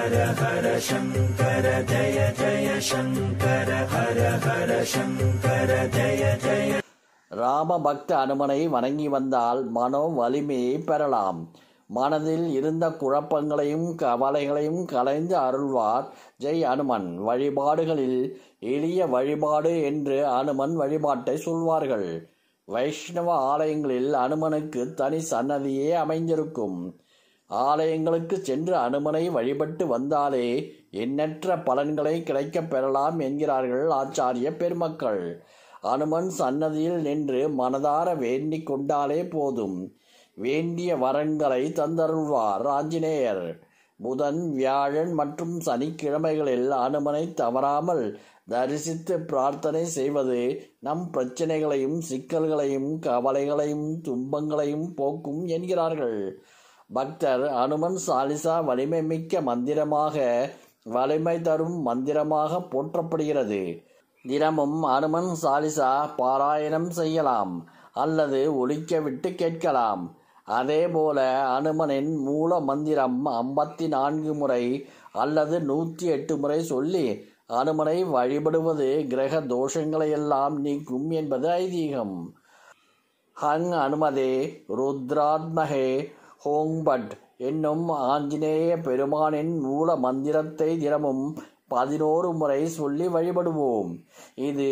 ஹர ஹர சங்கர ஜய ஜய சங்கர ஹர ஹர சங்கர ஜய ஜய அனுமனை வணங்கி வந்தால் மனோ வலிமையை பெறலாம் மனதில் இருந்த குழப்பங்களையும் கவலைகளையும் கலைந்து அருள்வார் ஜெய் அனுமன் வழிபாடுகளில் எளிய வழிபாடு என்று அனுமன் வழிபாட்டை சொல்வார்கள் வைஷ்ணவ ஆலயங்களில் அனுமனுக்கு தனி சன்னதியே அமைந்திருக்கும் ஆலயங்களுக்கு சென்று அனுமனை வழிபட்டு வந்தாலே எண்ணற்ற பலன்களை கிடைக்கப் பெறலாம் என்கிறார்கள் ஆச்சாரிய பெருமக்கள் அனுமன் சன்னதியில் நின்று மனதார வேண்டிக் கொண்டாலே போதும் வேண்டிய வரங்களை தந்தருள்வார் ஆஞ்சநேயர் புதன் வியாழன் மற்றும் சனிக்கிழமைகளில் அனுமனை தவறாமல் தரிசித்து பிரார்த்தனை செய்வது நம் பிரச்சனைகளையும் சிக்கல்களையும் கவலைகளையும் துன்பங்களையும் போக்கும் என்கிறார்கள் பக்தர் அனுமன் சாலிசா வலிமை மிக்க மந்திரமாக வலிமை தரும் மந்திரமாக போற்றப்படுகிறது தினமும் அனுமன் சாலிசா பாராயணம் செய்யலாம் அல்லது ஒழிக்க விட்டு கேட்கலாம் அதேபோல அனுமனின் மூல மந்திரம் ஐம்பத்தி நான்கு முறை அல்லது நூற்றி எட்டு முறை சொல்லி அனுமனை வழிபடுவது கிரக தோஷங்களை எல்லாம் நீக்கும் என்பது ஐதீகம் ஹங் அனுமதே ருத்ராத்மகே ஹோங்பட் என்னும் ஆஞ்சநேய பெருமானின் மூல மந்திரத்தை தினமும் பதினோரு முறை சொல்லி வழிபடுவோம் இது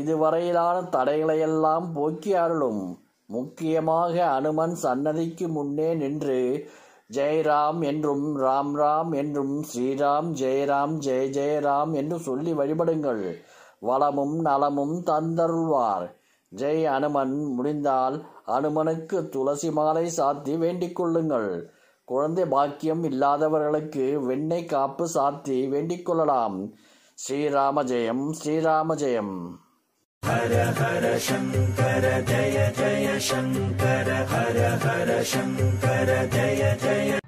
இதுவரையிலான தடைகளையெல்லாம் போக்கி அருளும் முக்கியமாக அனுமன் சன்னதிக்கு முன்னே நின்று ஜெயராம் என்றும் ராம் ராம் என்றும் ஸ்ரீராம் ஜெயராம் ஜெய ஜெயராம் என்று சொல்லி வழிபடுங்கள் வளமும் நலமும் தந்தருள்வார் ஜெய் அனுமன் முடிந்தால் அனுமனுக்கு துளசி மாலை சாத்தி வேண்டிக் கொள்ளுங்கள் குழந்தை பாக்கியம் இல்லாதவர்களுக்கு வெண்ணெய் காப்பு சாத்தி வேண்டிக் கொள்ளலாம் ஸ்ரீராம ஜெயம் ஸ்ரீராம ஜெயம் ஹர ஹர சங்கர ஜய ஜய சங்கர ஹர ஹர சங்கர ஜய ஜய